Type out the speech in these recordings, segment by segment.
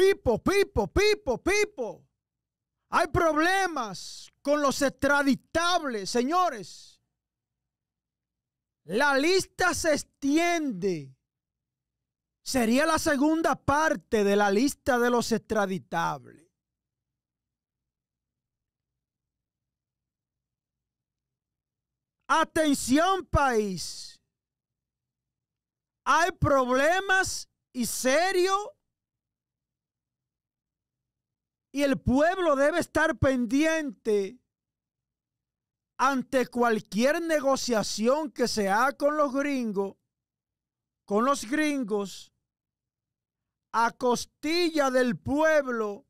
Pipo, Pipo, Pipo, Pipo. Hay problemas con los extraditables, señores. La lista se extiende. Sería la segunda parte de la lista de los extraditables. Atención país. Hay problemas y serio y el pueblo debe estar pendiente ante cualquier negociación que se haga con los gringos, con los gringos, a costilla del pueblo,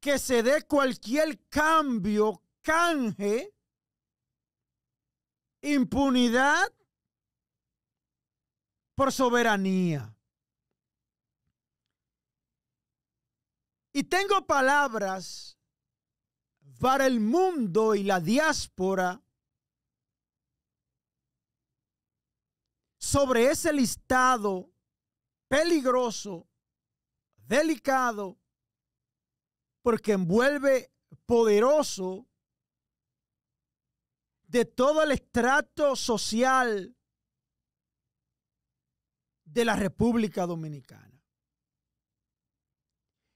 que se dé cualquier cambio, canje, impunidad por soberanía. Y tengo palabras para el mundo y la diáspora sobre ese listado peligroso, delicado, porque envuelve poderoso de todo el estrato social de la República Dominicana.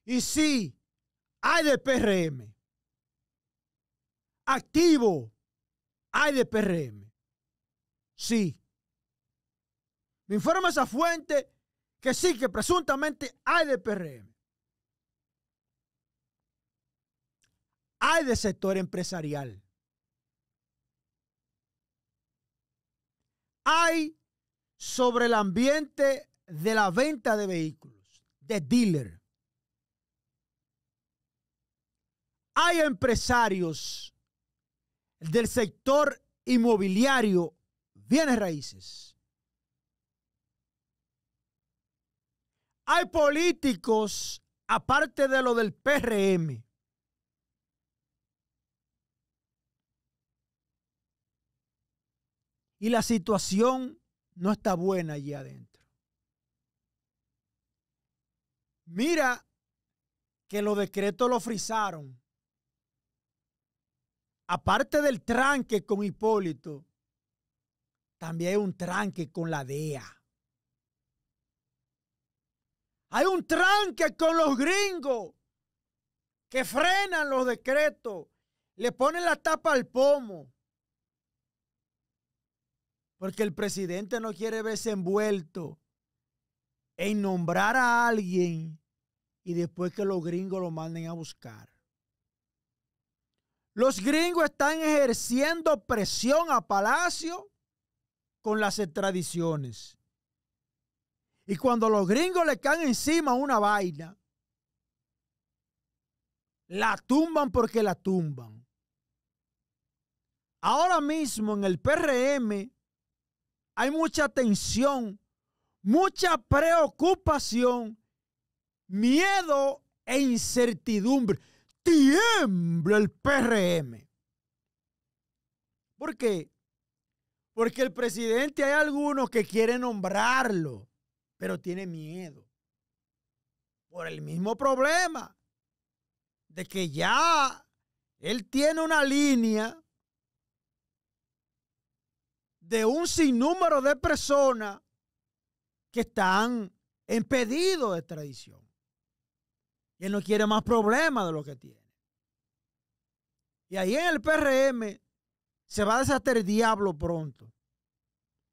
Y sí, hay de PRM. Activo, hay de PRM. Sí. Me informa esa fuente que sí, que presuntamente hay de PRM. Hay de sector empresarial. Hay sobre el ambiente de la venta de vehículos, de dealer. hay empresarios del sector inmobiliario, bienes raíces. Hay políticos, aparte de lo del PRM, y la situación no está buena allí adentro. Mira que los decretos lo frisaron aparte del tranque con Hipólito, también hay un tranque con la DEA. Hay un tranque con los gringos que frenan los decretos, le ponen la tapa al pomo. Porque el presidente no quiere verse envuelto en nombrar a alguien y después que los gringos lo manden a buscar. Los gringos están ejerciendo presión a Palacio con las extradiciones. Y cuando los gringos le caen encima una vaina, la tumban porque la tumban. Ahora mismo en el PRM hay mucha tensión, mucha preocupación, miedo e incertidumbre tiembla el PRM. ¿Por qué? Porque el presidente hay algunos que quieren nombrarlo, pero tiene miedo. Por el mismo problema de que ya él tiene una línea de un sinnúmero de personas que están impedidos de tradición él no quiere más problemas de lo que tiene. Y ahí en el PRM se va a deshacer el diablo pronto.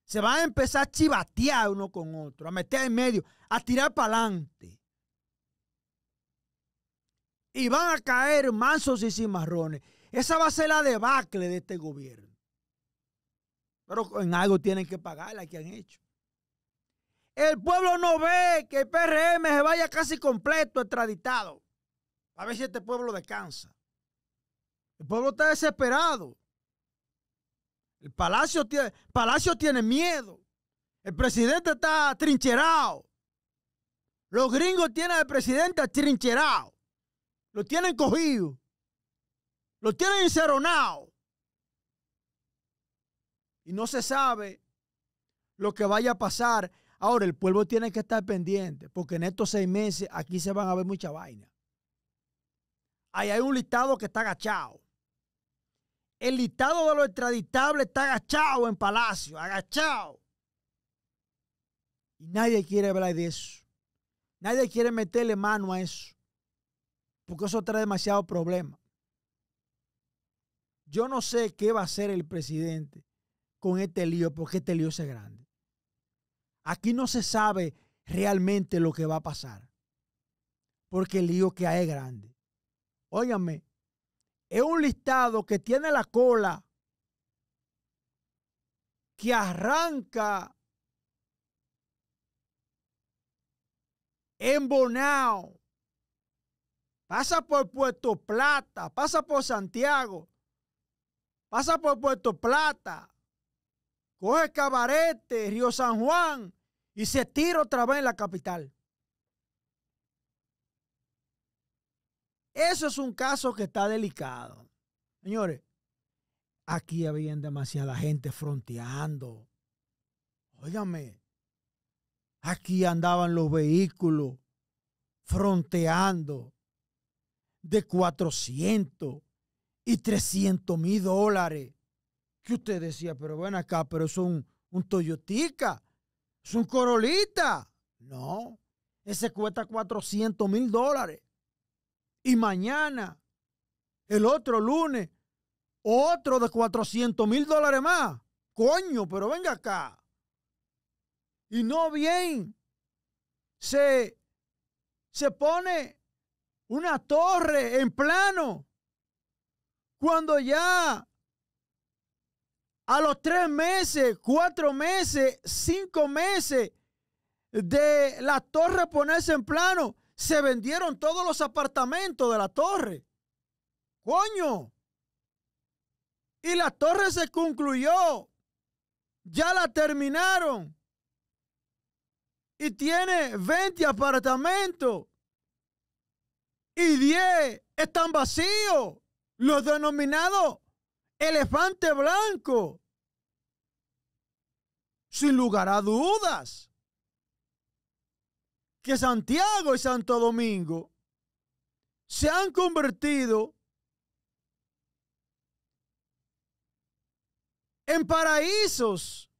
Se va a empezar a chivatear uno con otro, a meter en medio, a tirar para adelante. Y van a caer mansos y cimarrones. Esa va a ser la debacle de este gobierno. Pero en algo tienen que pagar la que han hecho. El pueblo no ve que el PRM se vaya casi completo extraditado. A ver si este pueblo descansa. El pueblo está desesperado. El palacio tiene, palacio tiene miedo. El presidente está trincherado. Los gringos tienen al presidente trincherado. Lo tienen cogido. Lo tienen enceronado. Y no se sabe lo que vaya a pasar Ahora, el pueblo tiene que estar pendiente, porque en estos seis meses aquí se van a ver mucha vaina. Ahí hay un listado que está agachado. El listado de los extraditables está agachado en Palacio, agachado. Y nadie quiere hablar de eso. Nadie quiere meterle mano a eso. Porque eso trae demasiado problema. Yo no sé qué va a hacer el presidente con este lío, porque este lío es grande. Aquí no se sabe realmente lo que va a pasar, porque el lío que hay es grande. Óigame, es un listado que tiene la cola que arranca en Bonao, pasa por Puerto Plata, pasa por Santiago, pasa por Puerto Plata, coge Cabarete, Río San Juan, y se tira otra vez en la capital. Eso es un caso que está delicado. Señores, aquí habían demasiada gente fronteando. Óigame, aquí andaban los vehículos fronteando de 400 y 300 mil dólares. Que usted decía, pero bueno, acá, pero son un, un Toyotica. Es un Corolita. No, ese cuesta 400 mil dólares. Y mañana, el otro lunes, otro de 400 mil dólares más. Coño, pero venga acá. Y no bien. Se, se pone una torre en plano. Cuando ya a los tres meses, cuatro meses, cinco meses de la torre ponerse en plano, se vendieron todos los apartamentos de la torre. Coño. Y la torre se concluyó. Ya la terminaron. Y tiene 20 apartamentos. Y 10 están vacíos. Los denominados elefante blanco. Sin lugar a dudas que Santiago y Santo Domingo se han convertido en paraísos,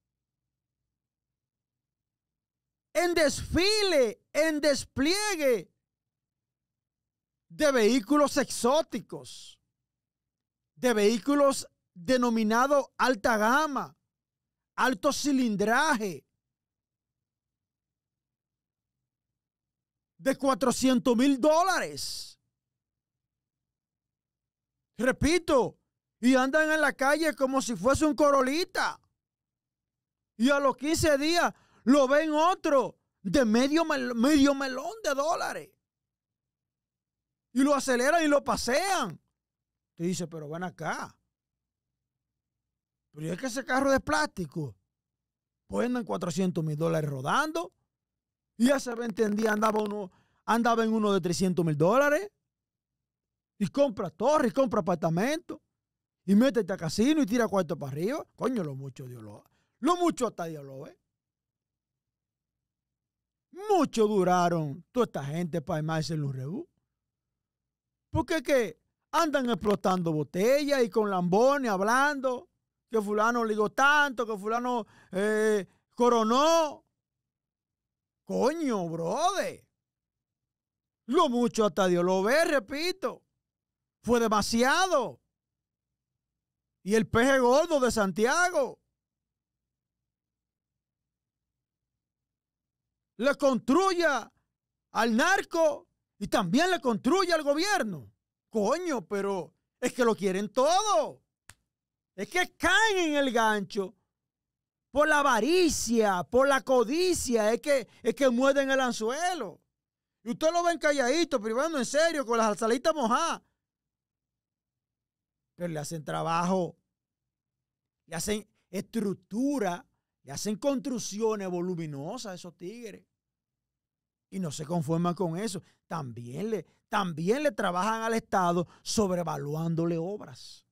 en desfile, en despliegue de vehículos exóticos de vehículos denominados alta gama, alto cilindraje, de 400 mil dólares. Repito, y andan en la calle como si fuese un corolita. Y a los 15 días lo ven otro de medio, medio melón de dólares. Y lo aceleran y lo pasean. Te dice, pero van acá. Pero es que ese carro de plástico. Pues andan 400 mil dólares rodando. Y hace 20 días andaba, uno, andaba en uno de 300 mil dólares. Y compra torres, compra apartamento. Y métete a casino y tira cuarto para arriba. Coño, lo mucho Dios lo. Lo mucho hasta Dios lo ve. Mucho duraron toda esta gente para armarse en un rebú. Porque es que Andan explotando botellas y con lambones hablando que fulano ligó tanto, que fulano eh, coronó. Coño, brother. Lo mucho hasta Dios lo ve, repito. Fue demasiado. Y el peje gordo de Santiago. Le construya al narco y también le construye al gobierno. Coño, pero es que lo quieren todo. Es que caen en el gancho por la avaricia, por la codicia, es que, es que muerden el anzuelo. Y usted lo ven calladito, bueno, en serio, con las alzalitas mojadas. Pero le hacen trabajo, le hacen estructura, le hacen construcciones voluminosas a esos tigres y no se conforman con eso. También le, también le trabajan al Estado sobrevaluándole obras.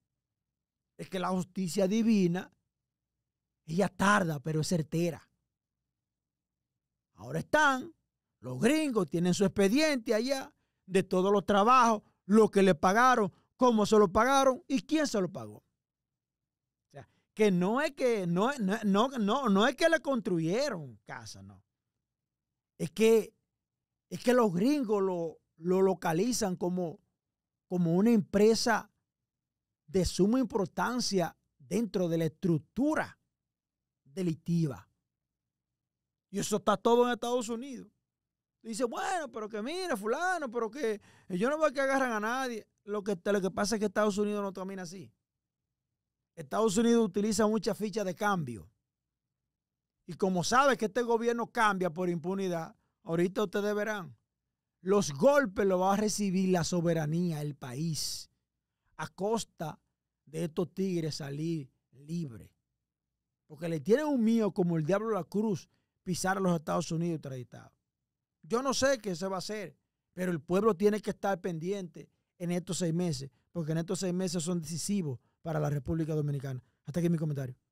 Es que la justicia divina, ella tarda, pero es certera. Ahora están, los gringos tienen su expediente allá de todos los trabajos, lo que le pagaron, cómo se lo pagaron y quién se lo pagó. O sea, que no es que, no, no, no, no es que le construyeron casa, no. Es que es que los gringos lo, localizan como, como una empresa de suma importancia dentro de la estructura delictiva. Y eso está todo en Estados Unidos. Dice, bueno, pero que mire, fulano, pero que eh, yo no voy a que agarran a nadie. Lo que, lo que pasa es que Estados Unidos no termina así. Estados Unidos utiliza muchas fichas de cambio. Y como sabe que este gobierno cambia por impunidad, Ahorita ustedes verán. Los golpes los va a recibir la soberanía, el país, a costa de estos tigres salir libre. Porque le tienen un mío como el diablo de la cruz pisar a los Estados Unidos traidor. Yo no sé qué se va a hacer, pero el pueblo tiene que estar pendiente en estos seis meses, porque en estos seis meses son decisivos para la República Dominicana. Hasta aquí mi comentario.